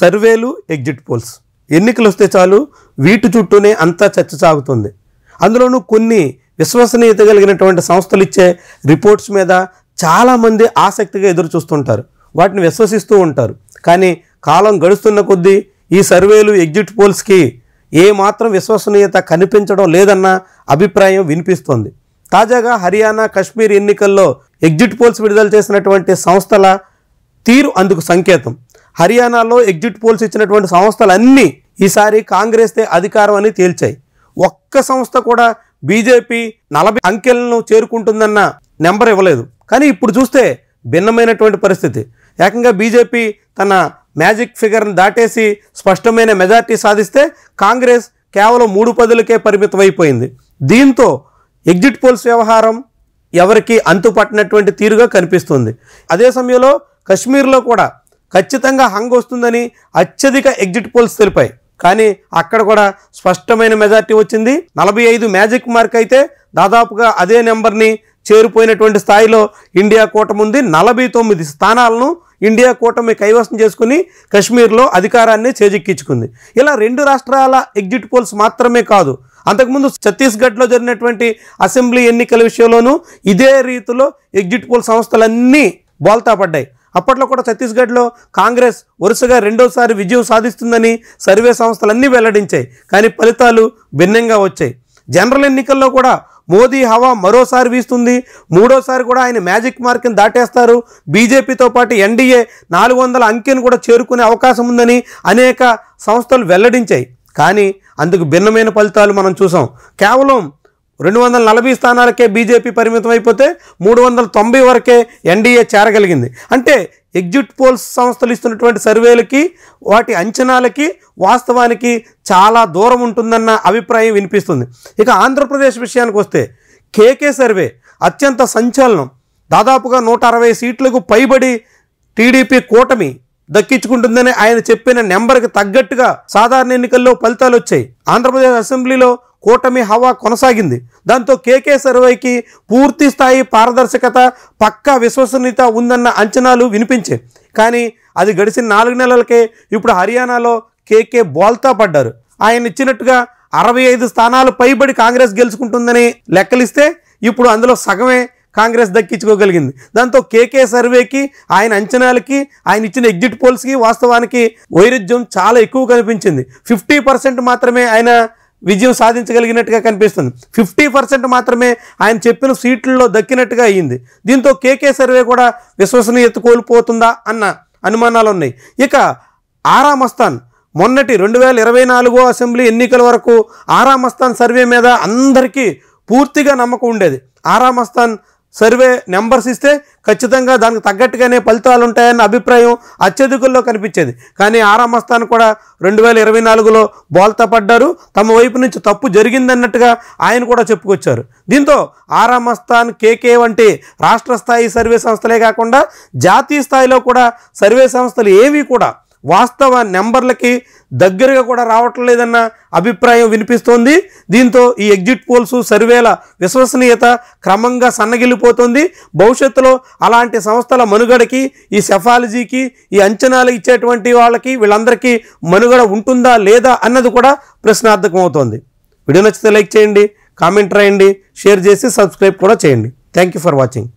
సర్వేలు exit polls ఎన్నికలు వస్తే చాలు వీటి చుట్టూనే అంతా చర్చ సాగుతుంది అందులోనూ కొన్ని విశ్వసనీయత కలిగినటువంటి సంస్థలు ఇచ్చే రిపోర్ట్స్ మీద చాలామంది ఆసక్తిగా ఎదురు చూస్తుంటారు వాటిని విశ్వసిస్తూ ఉంటారు కానీ కాలం గడుస్తున్న కొద్దీ ఈ సర్వేలు ఎగ్జిట్ పోల్స్కి ఏమాత్రం విశ్వసనీయత కనిపించడం లేదన్న అభిప్రాయం వినిపిస్తోంది తాజాగా హర్యానా కశ్మీర్ ఎన్నికల్లో ఎగ్జిట్ పోల్స్ విడుదల చేసినటువంటి సంస్థల తీరు అందుకు సంకేతం హర్యానాలో ఎగ్జిట్ పోల్స్ ఇచ్చినటువంటి సంస్థలన్నీ ఈసారి కాంగ్రెస్దే అధికారం అని తేల్చాయి ఒక్క సంస్థ కూడా బీజేపీ నలభై అంకెలను చేరుకుంటుందన్న నెంబర్ ఇవ్వలేదు కానీ ఇప్పుడు చూస్తే భిన్నమైనటువంటి పరిస్థితి ఏకంగా బీజేపీ తన మ్యాజిక్ ఫిగర్ను దాటేసి స్పష్టమైన మెజార్టీ సాధిస్తే కాంగ్రెస్ కేవలం మూడు పదులకే పరిమితమైపోయింది దీంతో ఎగ్జిట్ పోల్స్ వ్యవహారం ఎవరికి అంతుపట్టినటువంటి తీరుగా కనిపిస్తుంది అదే సమయంలో కశ్మీర్లో కూడా ఖచ్చితంగా హంగ్ వస్తుందని అత్యధిక ఎగ్జిట్ పోల్స్ తెలిపాయి కానీ అక్కడ కూడా స్పష్టమైన మెజార్టీ వచ్చింది నలభై ఐదు మ్యాజిక్ మార్క్ అయితే దాదాపుగా అదే నెంబర్ని చేరిపోయినటువంటి స్థాయిలో ఇండియా కూటమి ఉంది నలభై తొమ్మిది స్థానాలను ఇండియా కూటమి కైవసం చేసుకుని కశ్మీర్లో అధికారాన్ని చేజిక్కించుకుంది ఇలా రెండు రాష్ట్రాల ఎగ్జిట్ పోల్స్ మాత్రమే కాదు అంతకుముందు ఛత్తీస్గఢ్లో జరిగినటువంటి అసెంబ్లీ ఎన్నికల విషయంలోనూ ఇదే రీతిలో ఎగ్జిట్ పోల్ సంస్థలన్నీ బోల్తా పడ్డాయి అప్పట్లో కూడా ఛత్తీస్గఢ్లో కాంగ్రెస్ వరుసగా రెండోసారి విజయం సాధిస్తుందని సర్వే సంస్థలన్నీ వెల్లడించాయి కానీ ఫలితాలు భిన్నంగా వచ్చాయి జనరల్ ఎన్నికల్లో కూడా మోదీ హవా మరోసారి వీస్తుంది మూడోసారి కూడా ఆయన మ్యాజిక్ మార్క్ని దాటేస్తారు బీజేపీతో పాటు ఎన్డీఏ నాలుగు వందల అంకెను కూడా చేరుకునే అవకాశం ఉందని అనేక సంస్థలు వెల్లడించాయి కానీ అందుకు భిన్నమైన ఫలితాలు మనం చూసాం కేవలం రెండు వందల నలభై స్థానాలకే బీజేపీ పరిమితం అయిపోతే మూడు వందల తొంభై వరకే ఎన్డీఏ చేరగలిగింది అంటే ఎగ్జిట్ పోల్స్ సంస్థలు ఇస్తున్నటువంటి సర్వేలకి వాటి అంచనాలకి వాస్తవానికి చాలా దూరం ఉంటుందన్న అభిప్రాయం వినిపిస్తుంది ఇక ఆంధ్రప్రదేశ్ విషయానికి వస్తే కేకే సర్వే అత్యంత సంచలనం దాదాపుగా నూట అరవై సీట్లకు పైబడి టీడీపీ కూటమి దక్కించుకుంటుందని ఆయన చెప్పిన నెంబర్కి తగ్గట్టుగా సాధారణ ఎన్నికల్లో ఫలితాలు వచ్చాయి ఆంధ్రప్రదేశ్ అసెంబ్లీలో కూటమి హవా కొనసాగింది దాంతో కేకే సర్వేకి పూర్తి స్థాయి పారదర్శకత పక్కా విశ్వసనీయత ఉందన్న అంచనాలు వినిపించాయి కానీ అది గడిచిన నాలుగు నెలలకే ఇప్పుడు హర్యానాలో కేకే బోల్తా పడ్డారు ఆయన ఇచ్చినట్టుగా అరవై ఐదు స్థానాలు పైబడి కాంగ్రెస్ గెలుచుకుంటుందని లెక్కలిస్తే ఇప్పుడు అందులో సగమే కాంగ్రెస్ దక్కించుకోగలిగింది దాంతో కేకే సర్వేకి ఆయన అంచనాలకి ఆయన ఇచ్చిన ఎగ్జిట్ పోల్స్కి వాస్తవానికి వైరుధ్యం చాలా ఎక్కువ కనిపించింది ఫిఫ్టీ పర్సెంట్ మాత్రమే ఆయన విజయం సాధించగలిగినట్టుగా కనిపిస్తుంది ఫిఫ్టీ పర్సెంట్ మాత్రమే ఆయన చెప్పిన సీట్లలో దక్కినట్టుగా అయ్యింది దీంతో కేకే సర్వే కూడా విశ్వసనీయత కోల్పోతుందా అన్న అనుమానాలు ఉన్నాయి ఇక ఆరామ్ మొన్నటి రెండు వేల ఇరవై నాలుగో అసెంబ్లీ ఎన్నికల వరకు ఆరామ్ సర్వే మీద అందరికీ పూర్తిగా నమ్మకం ఉండేది ఆరామ్ సర్వే నెంబర్స్ ఇస్తే ఖచ్చితంగా దానికి తగ్గట్టుగానే ఫలితాలు ఉంటాయన్న అభిప్రాయం అత్యధికుల్లో కనిపించేది కానీ ఆరామస్థాన్ కూడా రెండు వేల ఇరవై నాలుగులో బోల్తా పడ్డారు తమ వైపు నుంచి తప్పు జరిగిందన్నట్టుగా ఆయన కూడా చెప్పుకొచ్చారు దీంతో ఆరా మస్తాన్ కేకే వంటి రాష్ట్ర స్థాయి సర్వే సంస్థలే కాకుండా జాతీయ స్థాయిలో కూడా సర్వే సంస్థలు ఏవి కూడా వాస్తవ నెంబర్లకి దగ్గరగా కూడా రావటం లేదన్న అభిప్రాయం వినిపిస్తోంది దీంతో ఈ ఎగ్జిట్ పోల్స్ సర్వేల విశ్వసనీయత క్రమంగా సన్నగిల్లిపోతుంది భవిష్యత్తులో అలాంటి సంస్థల మనుగడకి ఈ సెఫాలజీకి ఈ అంచనాలు ఇచ్చేటువంటి వాళ్ళకి వీళ్ళందరికీ మనుగడ ఉంటుందా లేదా అన్నది కూడా ప్రశ్నార్థకం అవుతోంది వీడియో నచ్చితే లైక్ చేయండి కామెంట్ రాయండి షేర్ చేసి సబ్స్క్రైబ్ కూడా చేయండి థ్యాంక్ యూ ఫర్ వాచింగ్